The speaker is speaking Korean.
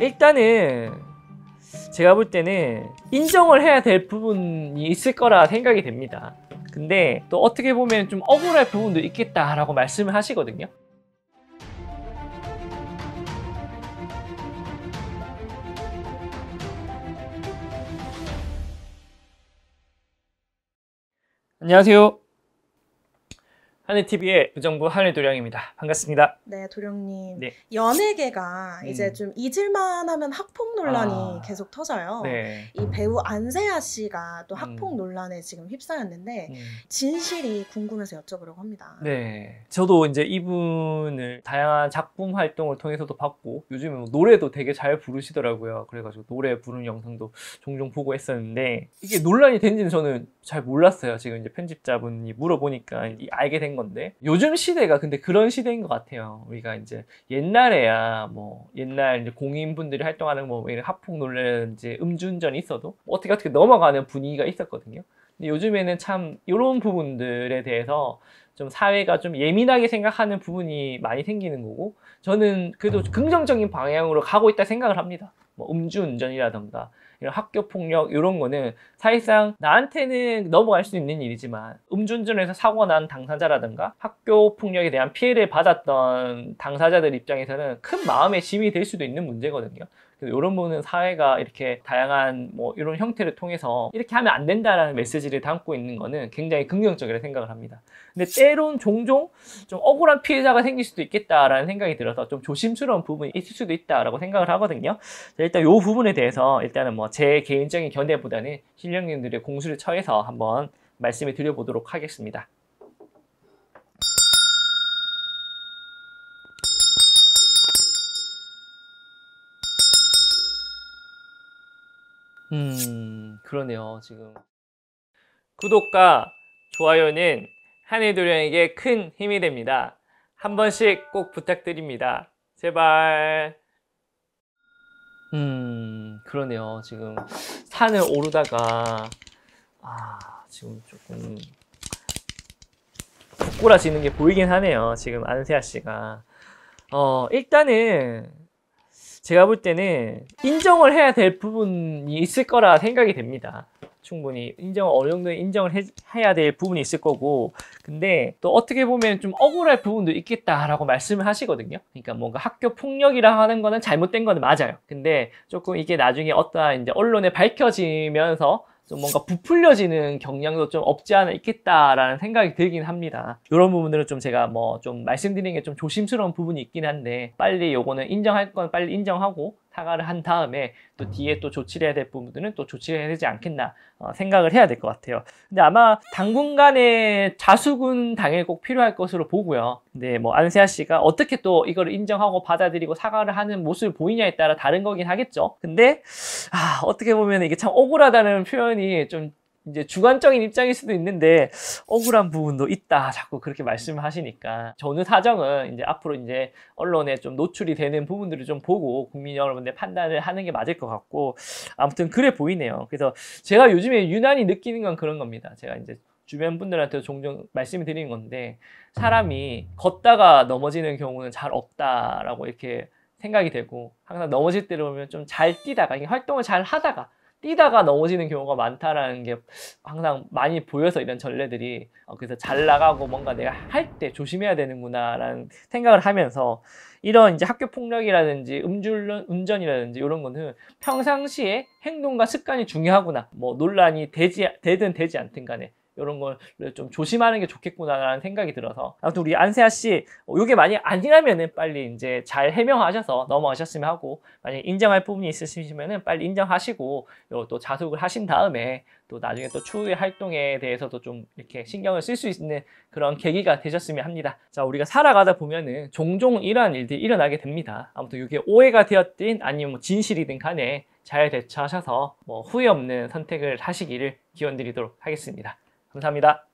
일단은 제가 볼 때는 인정을 해야 될 부분이 있을 거라 생각이 됩니다. 근데 또 어떻게 보면 좀 억울할 부분도 있겠다라고 말씀을 하시거든요. 안녕하세요. 하늘TV의 부정부 하늘 도령입니다. 반갑습니다. 네, 도령님. 네. 연예계가 음. 이제 좀 잊을만 하면 학폭 논란이 아. 계속 터져요. 네. 이 배우 안세아 씨가 또 음. 학폭 음. 논란에 지금 휩싸였는데, 음. 진실이 궁금해서 여쭤보려고 합니다. 네. 저도 이제 이분을 다양한 작품 활동을 통해서도 봤고, 요즘에 뭐 노래도 되게 잘 부르시더라고요. 그래가지고 노래 부르는 영상도 종종 보고 했었는데, 이게 논란이 된지는 저는 잘 몰랐어요. 지금 이제 편집자분이 물어보니까 알게 된 건데 요즘 시대가 근데 그런 시대인 것 같아요. 우리가 이제 옛날에야 뭐 옛날 이제 공인분들이 활동하는 뭐 이런 합폭 논란이 음주운전이 있어도 뭐 어떻게 어떻게 넘어가는 분위기가 있었거든요. 근데 요즘에는 참 이런 부분들에 대해서 좀 사회가 좀 예민하게 생각하는 부분이 많이 생기는 거고 저는 그래도 음. 긍정적인 방향으로 가고 있다 생각을 합니다. 뭐 음주운전이라던가 이런 학교 폭력 이런 거는 사실상 나한테는 넘어갈 수 있는 일이지만 음주운전에서 사고 난 당사자라든가 학교 폭력에 대한 피해를 받았던 당사자들 입장에서는 큰 마음의 짐이 될 수도 있는 문제거든요. 이런 부분은 사회가 이렇게 다양한 뭐 이런 형태를 통해서 이렇게 하면 안 된다라는 메시지를 담고 있는 거는 굉장히 긍정적이라 고 생각을 합니다. 근데 때론 종종 좀 억울한 피해자가 생길 수도 있겠다라는 생각이 들어서 좀 조심스러운 부분이 있을 수도 있다라고 생각을 하거든요. 일단 이 부분에 대해서 일단은 뭐 제 개인적인 견해보다는 실력님들의 공수를 처해서 한번 말씀을 드려보도록 하겠습니다. 음, 그러네요, 지금. 구독과 좋아요는 한해 도령에게 큰 힘이 됩니다. 한 번씩 꼭 부탁드립니다. 제발. 음, 그러네요. 지금 산을 오르다가, 아, 지금 조금 꼬꾸라지는 게 보이긴 하네요. 지금 안세아 씨가. 어, 일단은 제가 볼 때는 인정을 해야 될 부분이 있을 거라 생각이 됩니다. 충분히 인정 어느 정도 인정을 해, 야될 부분이 있을 거고 근데 또 어떻게 보면 좀 억울할 부분도 있겠다라고 말씀을 하시거든요 그러니까 뭔가 학교 폭력이라 하는 거는 잘못된 거는 맞아요 근데 조금 이게 나중에 어떠한 이제 언론에 밝혀지면서 좀 뭔가 부풀려지는 경향도 좀 없지 않아 있겠다라는 생각이 들긴 합니다. 이런 부분들은 좀 제가 뭐 좀 말씀드리는 게 좀 조심스러운 부분이 있긴 한데 빨리 요거는 인정할 건 빨리 인정하고 사과를 한 다음에 또 음. 뒤에 또 조치를 해야 될 부분들은 또 조치를 해야 되지 않겠나 어, 생각을 해야 될 것 같아요. 근데 아마 당분간의 자수군 당일 꼭 필요할 것으로 보고요. 근데 뭐 안세아 씨가 어떻게 또 이걸 인정하고 받아들이고 사과를 하는 모습을 보이냐에 따라 다른 거긴 하겠죠. 근데 아, 어떻게 보면 이게 참 억울하다는 표현이 좀 이제 주관적인 입장일 수도 있는데 억울한 부분도 있다 자꾸 그렇게 말씀을 하시니까 저는 사정은 이제 앞으로 이제 언론에 좀 노출이 되는 부분들을 좀 보고 국민 여러분들 판단을 하는 게 맞을 것 같고 아무튼 그래 보이네요 그래서 제가 요즘에 유난히 느끼는 건 그런 겁니다 제가 이제 주변 분들한테 종종 말씀을 드리는 건데 사람이 걷다가 넘어지는 경우는 잘 없다라고 이렇게 생각이 되고 항상 넘어질 때를 보면 좀 잘 뛰다가 활동을 잘 하다가 뛰다가 넘어지는 경우가 많다라는 게 항상 많이 보여서 이런 전례들이 어, 그래서 잘 나가고 뭔가 내가 할 때 조심해야 되는구나라는 생각을 하면서 이런 이제 학교 폭력이라든지 음주운 전이라든지 이런 거는 평상시에 행동과 습관이 중요하구나 뭐 논란이 되지 되든 되지 않든 간에 이런 걸 좀 조심하는 게 좋겠구나라는 생각이 들어서 아무튼 우리 안세아 씨 이게 어, 만약 아니라면은 빨리 이제 잘 해명하셔서 넘어가셨으면 하고 만약 인정할 부분이 있으시면은 빨리 인정하시고 또 자숙을 하신 다음에 또 나중에 또 추후의 활동에 대해서도 좀 이렇게 신경을 쓸 수 있는 그런 계기가 되셨으면 합니다. 자, 우리가 살아가다 보면은 종종 이러한 일들이 일어나게 됩니다. 아무튼 이게 오해가 되었든 아니면 뭐 진실이든 간에 잘 대처하셔서 뭐 후회 없는 선택을 하시기를 기원 드리도록 하겠습니다. 감사합니다.